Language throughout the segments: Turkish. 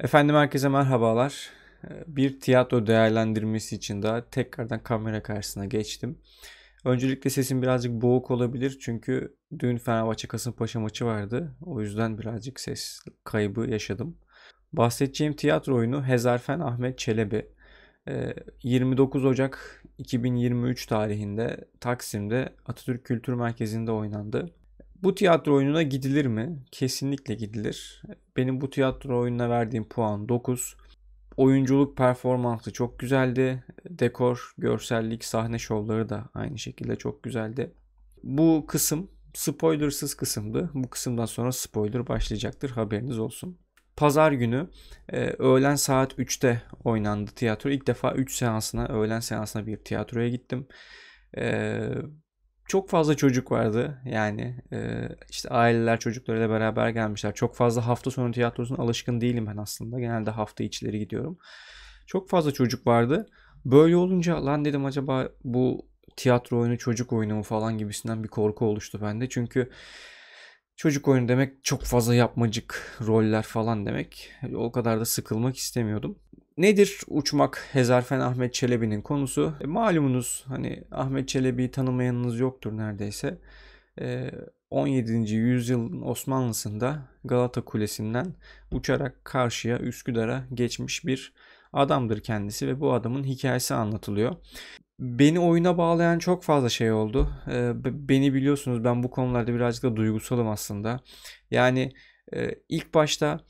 Efendim herkese merhabalar. Ee, bir tiyatro değerlendirmesi için daha tekrardan kamera karşısına geçtim. Öncelikle sesim birazcık boğuk olabilir çünkü dün Fenerbahçe Kasımpaşa maçı vardı. O yüzden birazcık ses kaybı yaşadım. Bahsedeceğim tiyatro oyunu Hezarfen Ahmet Çelebi. 29 ee, Ocak 2023 tarihinde Taksim'de Atatürk Kültür Merkezi'nde oynandı. Bu tiyatro oyununa gidilir mi? Kesinlikle gidilir. Benim bu tiyatro oyununa verdiğim puan 9. Oyunculuk performansı çok güzeldi. Dekor, görsellik, sahne şovları da aynı şekilde çok güzeldi. Bu kısım spoilersız kısımdı. Bu kısımdan sonra spoiler başlayacaktır. Haberiniz olsun. Pazar günü e, öğlen saat 3'te oynandı tiyatro. İlk defa 3 seansına, öğlen seansına bir tiyatroya gittim. E, çok fazla çocuk vardı. Yani e, işte aileler çocuklarıyla beraber gelmişler. Çok fazla hafta sonu tiyatrosuna alışkın değilim ben aslında. Genelde hafta içleri gidiyorum. Çok fazla çocuk vardı. Böyle olunca lan dedim acaba bu tiyatro oyunu çocuk oyunu mu falan gibisinden bir korku oluştu bende. Çünkü çocuk oyunu demek çok fazla yapmacık roller falan demek. O kadar da sıkılmak istemiyordum. Nedir uçmak Hezarfen Ahmet Çelebi'nin konusu? E, malumunuz hani Ahmet Çelebi'yi tanımayanınız yoktur neredeyse. E, 17. yüzyılın Osmanlısında Galata Kulesi'nden uçarak karşıya Üsküdar'a geçmiş bir adamdır kendisi ve bu adamın hikayesi anlatılıyor. Beni oyuna bağlayan çok fazla şey oldu. E, beni biliyorsunuz ben bu konularda birazcık da duygusalım aslında. Yani e, ilk başta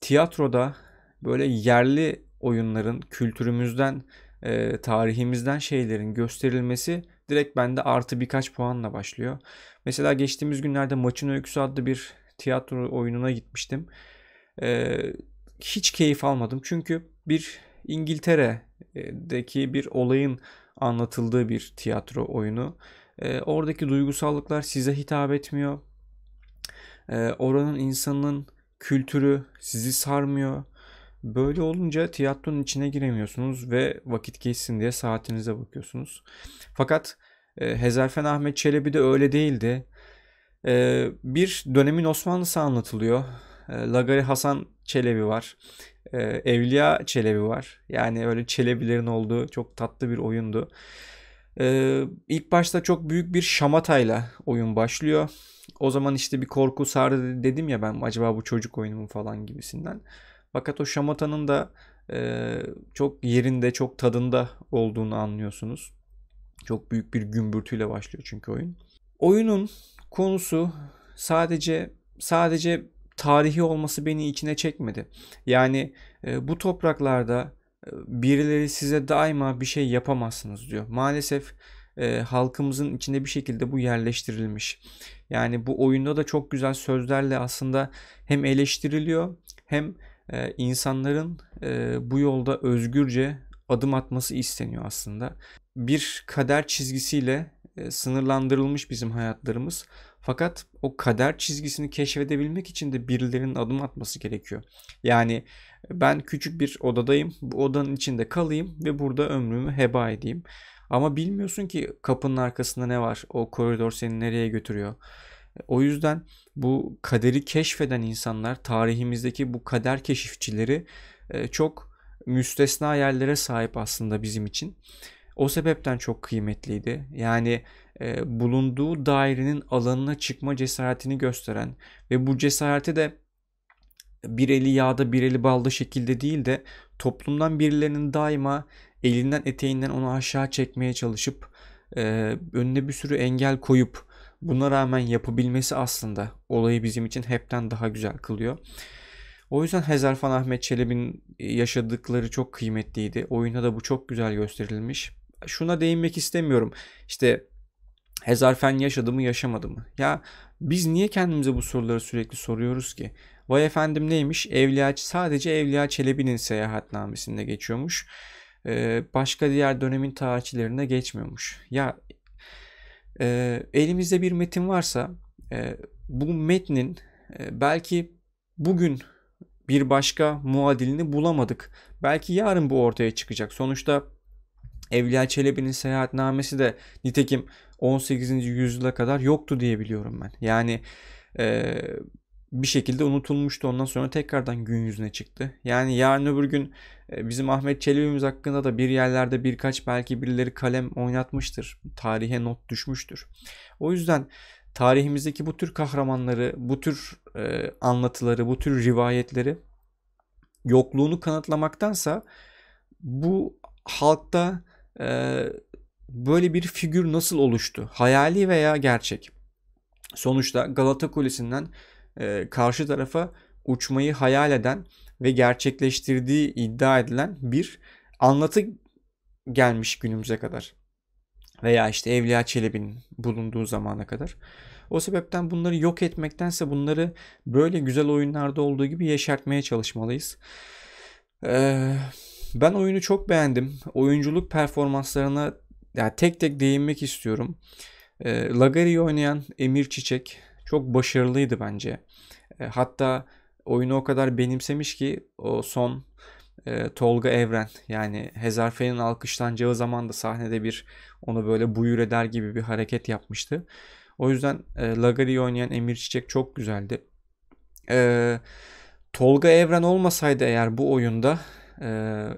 tiyatroda böyle yerli oyunların, kültürümüzden, e, tarihimizden şeylerin gösterilmesi direkt bende artı birkaç puanla başlıyor. Mesela geçtiğimiz günlerde Maçın Öyküsü adlı bir tiyatro oyununa gitmiştim. E, hiç keyif almadım çünkü bir İngiltere'deki bir olayın anlatıldığı bir tiyatro oyunu. E, oradaki duygusallıklar size hitap etmiyor. E, oranın insanının kültürü sizi sarmıyor. Böyle olunca tiyatronun içine giremiyorsunuz ve vakit geçsin diye saatinize bakıyorsunuz. Fakat e, Hezarfen Ahmet Çelebi de öyle değildi. E, bir dönemin Osmanlısı anlatılıyor. E, Lagari Hasan Çelebi var. E, Evliya Çelebi var. Yani öyle Çelebilerin olduğu çok tatlı bir oyundu. Ee, ilk başta çok büyük bir şamatayla oyun başlıyor. O zaman işte bir korku sardı dedim ya ben acaba bu çocuk oyunu mu falan gibisinden. Fakat o şamatanın da e, çok yerinde, çok tadında olduğunu anlıyorsunuz. Çok büyük bir gümbürtüyle başlıyor çünkü oyun. Oyunun konusu sadece sadece tarihi olması beni içine çekmedi. Yani e, bu topraklarda e, birileri size daima bir şey yapamazsınız diyor. Maalesef e, halkımızın içinde bir şekilde bu yerleştirilmiş. Yani bu oyunda da çok güzel sözlerle aslında hem eleştiriliyor hem e, insanların e, bu yolda özgürce adım atması isteniyor aslında. Bir kader çizgisiyle e, sınırlandırılmış bizim hayatlarımız. Fakat o kader çizgisini keşfedebilmek için de birilerinin adım atması gerekiyor. Yani e, ben küçük bir odadayım. Bu odanın içinde kalayım ve burada ömrümü heba edeyim. Ama bilmiyorsun ki kapının arkasında ne var. O koridor seni nereye götürüyor. O yüzden bu kaderi keşfeden insanlar, tarihimizdeki bu kader keşifçileri e, çok müstesna yerlere sahip aslında bizim için. O sebepten çok kıymetliydi. Yani e, bulunduğu dairenin alanına çıkma cesaretini gösteren ve bu cesareti de bir eli yağda bir eli balda şekilde değil de toplumdan birilerinin daima elinden eteğinden onu aşağı çekmeye çalışıp e, önüne bir sürü engel koyup Buna rağmen yapabilmesi aslında olayı bizim için hepten daha güzel kılıyor. O yüzden Hezarfan Ahmet Çelebi'nin e, yaşadıkları çok kıymetliydi. Oyunda da bu çok güzel gösterilmiş. Şuna değinmek istemiyorum. İşte Hezarfen yaşadı mı yaşamadı mı? Ya biz niye kendimize bu soruları sürekli soruyoruz ki? Vay efendim neymiş? Evliya sadece Evliya Çelebi'nin seyahatnamesinde geçiyormuş. Ee, başka diğer dönemin tarihçilerine geçmiyormuş. Ya e, elimizde bir metin varsa e, bu metnin e, belki bugün bir başka muadilini bulamadık. Belki yarın bu ortaya çıkacak. Sonuçta Evliya Çelebi'nin seyahatnamesi de nitekim 18. yüzyıla kadar yoktu diye biliyorum ben. Yani e, bir şekilde unutulmuştu. Ondan sonra tekrardan gün yüzüne çıktı. Yani yarın öbür gün e, bizim Ahmet Çelebi'miz hakkında da bir yerlerde birkaç belki birileri kalem oynatmıştır. Tarihe not düşmüştür. O yüzden tarihimizdeki bu tür kahramanları, bu tür e, anlatıları, bu tür rivayetleri yokluğunu kanıtlamaktansa bu halkta e, böyle bir figür nasıl oluştu? Hayali veya gerçek? Sonuçta Galata Kulesi'nden e, karşı tarafa uçmayı hayal eden ve gerçekleştirdiği iddia edilen bir anlatı gelmiş günümüze kadar. Veya işte Evliya Çelebi'nin bulunduğu zamana kadar. O sebepten bunları yok etmektense bunları böyle güzel oyunlarda olduğu gibi yeşertmeye çalışmalıyız. Ee, ben oyunu çok beğendim. Oyunculuk performanslarına yani tek tek değinmek istiyorum. Ee, Lagari'yi oynayan Emir Çiçek çok başarılıydı bence. E, hatta oyunu o kadar benimsemiş ki o son e, Tolga Evren yani Hezarfen'in alkışlanacağı zaman da sahnede bir onu böyle buyur eder gibi bir hareket yapmıştı. O yüzden e, Lagari'yi oynayan Emir Çiçek çok güzeldi. E, Tolga Evren olmasaydı eğer bu oyunda e,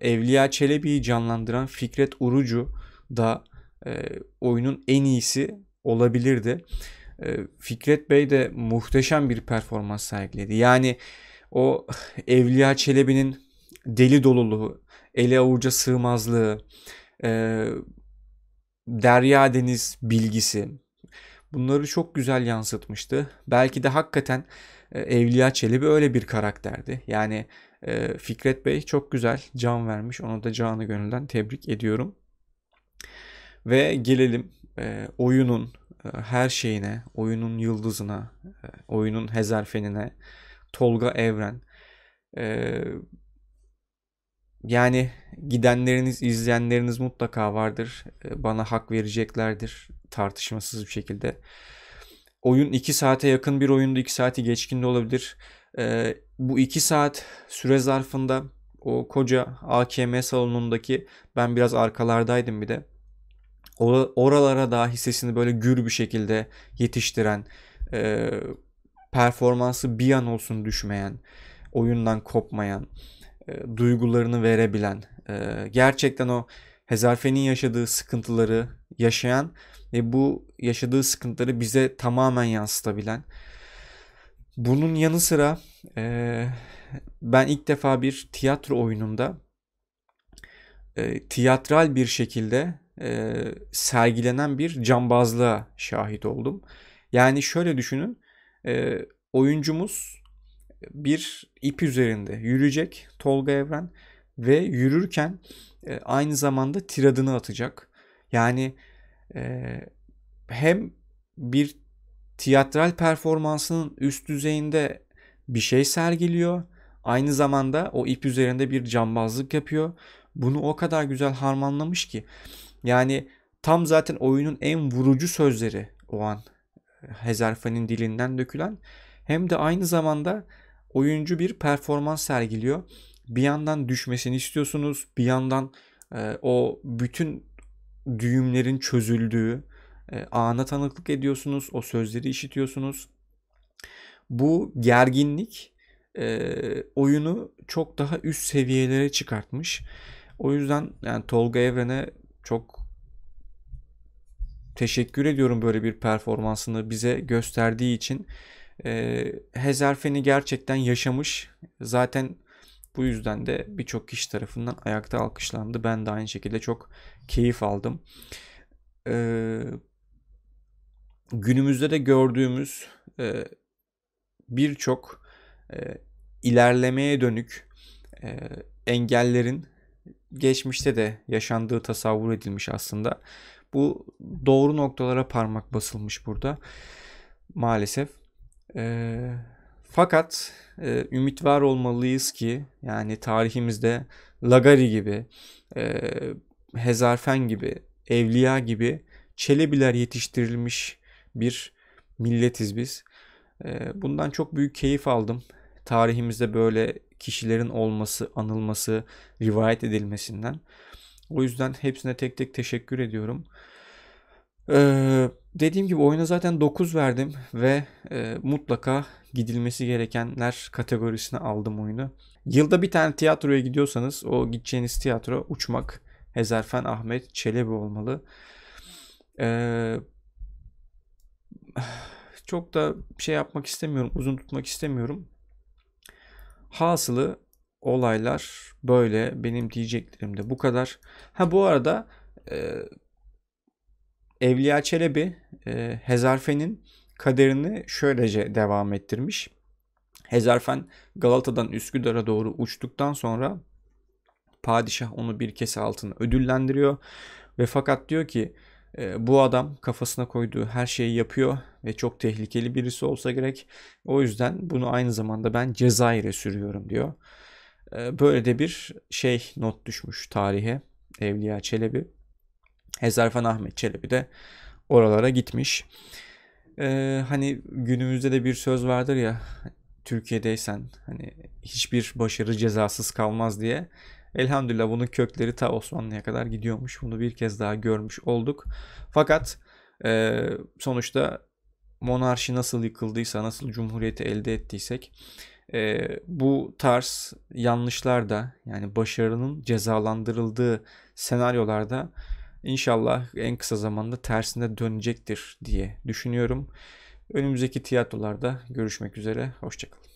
Evliya Çelebi'yi canlandıran Fikret Urucu da e, oyunun en iyisi olabilirdi. Ee, Fikret Bey de muhteşem bir performans sergiledi. Yani o Evliya Çelebi'nin deli doluluğu, ele avuca sığmazlığı, e, derya deniz bilgisi bunları çok güzel yansıtmıştı. Belki de hakikaten e, Evliya Çelebi öyle bir karakterdi. Yani e, Fikret Bey çok güzel can vermiş. Onu da canı gönülden tebrik ediyorum. Ve gelelim oyunun e, her şeyine, oyunun yıldızına, e, oyunun hezerfenine, Tolga Evren. Ee, yani gidenleriniz, izleyenleriniz mutlaka vardır. E, bana hak vereceklerdir tartışmasız bir şekilde. Oyun 2 saate yakın bir oyundu. 2 saati geçkin de olabilir. Ee, bu 2 saat süre zarfında o koca AKM salonundaki ben biraz arkalardaydım bir de oralara daha hissesini böyle gür bir şekilde yetiştiren, e, performansı bir an olsun düşmeyen, oyundan kopmayan, e, duygularını verebilen, e, gerçekten o Hezarfen'in yaşadığı sıkıntıları yaşayan ve bu yaşadığı sıkıntıları bize tamamen yansıtabilen. Bunun yanı sıra e, ben ilk defa bir tiyatro oyununda e, tiyatral bir şekilde e, sergilenen bir cambazlığa şahit oldum. Yani şöyle düşünün e, oyuncumuz bir ip üzerinde yürüyecek Tolga Evren ve yürürken e, aynı zamanda tiradını atacak. Yani e, hem bir tiyatral performansının üst düzeyinde bir şey sergiliyor. Aynı zamanda o ip üzerinde bir cambazlık yapıyor. Bunu o kadar güzel harmanlamış ki yani tam zaten oyunun en vurucu sözleri o an e, Hezarfenin dilinden dökülen. Hem de aynı zamanda oyuncu bir performans sergiliyor. Bir yandan düşmesini istiyorsunuz. Bir yandan e, o bütün düğümlerin çözüldüğü e, ana tanıklık ediyorsunuz. O sözleri işitiyorsunuz. Bu gerginlik e, oyunu çok daha üst seviyelere çıkartmış. O yüzden yani Tolga Evren'e çok teşekkür ediyorum böyle bir performansını bize gösterdiği için. E, ee, Hezerfen'i gerçekten yaşamış. Zaten bu yüzden de birçok kişi tarafından ayakta alkışlandı. Ben de aynı şekilde çok keyif aldım. E, günümüzde de gördüğümüz e, birçok e, ilerlemeye dönük e, engellerin geçmişte de yaşandığı tasavvur edilmiş aslında. Bu doğru noktalara parmak basılmış burada maalesef. E, fakat e, ümit var olmalıyız ki yani tarihimizde Lagari gibi, e, Hezarfen gibi, Evliya gibi Çelebiler yetiştirilmiş bir milletiz biz. Ee, bundan çok büyük keyif aldım. Tarihimizde böyle kişilerin olması, anılması, rivayet edilmesinden. O yüzden hepsine tek tek teşekkür ediyorum. Ee, dediğim gibi oyuna zaten 9 verdim ve e, mutlaka gidilmesi gerekenler kategorisine aldım oyunu. Yılda bir tane tiyatroya gidiyorsanız o gideceğiniz tiyatro Uçmak, Hezerfen Ahmet Çelebi olmalı. Ee, çok da şey yapmak istemiyorum, uzun tutmak istemiyorum. Hasılı olaylar böyle. Benim diyeceklerim de bu kadar. Ha bu arada e, Evliya Çelebi e, Hezarfen'in kaderini şöylece devam ettirmiş. Hezarfen Galata'dan Üsküdar'a doğru uçtuktan sonra padişah onu bir kese altına ödüllendiriyor ve fakat diyor ki ee, bu adam kafasına koyduğu her şeyi yapıyor ve çok tehlikeli birisi olsa gerek. O yüzden bunu aynı zamanda ben Cezayir'e sürüyorum diyor. Ee, böyle de bir şey not düşmüş tarihe Evliya Çelebi. Hezarfen Ahmet Çelebi de oralara gitmiş. Ee, hani günümüzde de bir söz vardır ya Türkiye'deysen hani hiçbir başarı cezasız kalmaz diye. Elhamdülillah bunun kökleri ta Osmanlı'ya kadar gidiyormuş. Bunu bir kez daha görmüş olduk. Fakat e, sonuçta monarşi nasıl yıkıldıysa, nasıl cumhuriyeti elde ettiysek e, bu tarz yanlışlar da yani başarının cezalandırıldığı senaryolarda inşallah en kısa zamanda tersine dönecektir diye düşünüyorum. Önümüzdeki tiyatrolarda görüşmek üzere. Hoşçakalın.